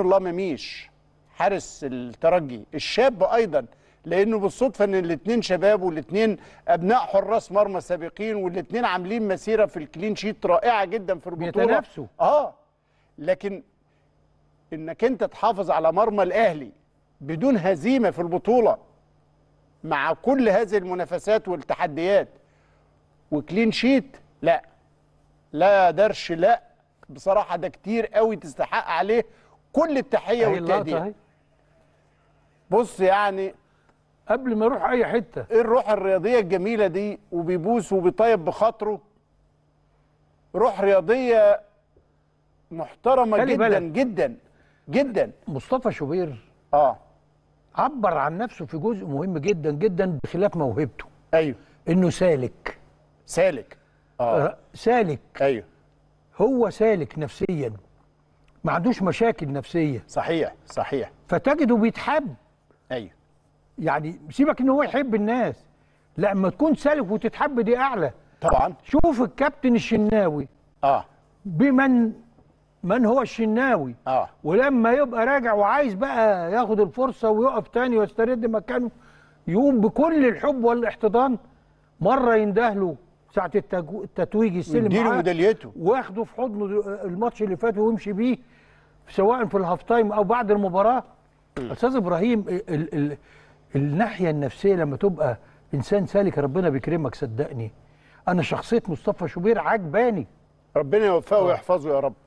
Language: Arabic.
الله مميش حارس الترجي الشاب ايضا لانه بالصدفه ان الاثنين شباب والاثنين ابناء حراس مرمى سابقين والاثنين عاملين مسيره في الكلين شيت رائعه جدا في البطوله بيتنافسوا اه لكن انك انت تحافظ على مرمى الاهلي بدون هزيمه في البطوله مع كل هذه المنافسات والتحديات وكلين شيت لا لا درش لا بصراحه ده كتير قوي تستحق عليه كل التحيه والتقدير بص يعني قبل ما يروح اي حته ايه الروح الرياضيه الجميله دي وبيبوس وبيطيب بخاطره روح رياضيه محترمه جدا بلد. جدا جدا مصطفى شوبير اه عبر عن نفسه في جزء مهم جدا جدا بخلاف موهبته ايوه انه سالك سالك اه سالك ايوه هو سالك نفسيا ما عندوش مشاكل نفسيه صحيح صحيح فتجده بيتحب ايوه يعني سيبك ان هو يحب الناس لا اما تكون سالك وتتحب دي اعلى طبعا شوف الكابتن الشناوي اه بمن من هو الشناوي اه ولما يبقى راجع وعايز بقى ياخد الفرصه ويقف تاني ويسترد مكانه يقوم بكل الحب والاحتضان مره ينده له ساعه التتويج السلم يديله ميداليته واخده في حضنه الماتش اللي فات ويمشي بيه سواء في الهاف تايم او بعد المباراه استاذ ابراهيم ال... ال... ال... الناحيه النفسيه لما تبقى انسان سالك ربنا بيكرمك صدقني انا شخصيه مصطفى شوبير عجباني ربنا يوفقه آه. ويحفظه يا رب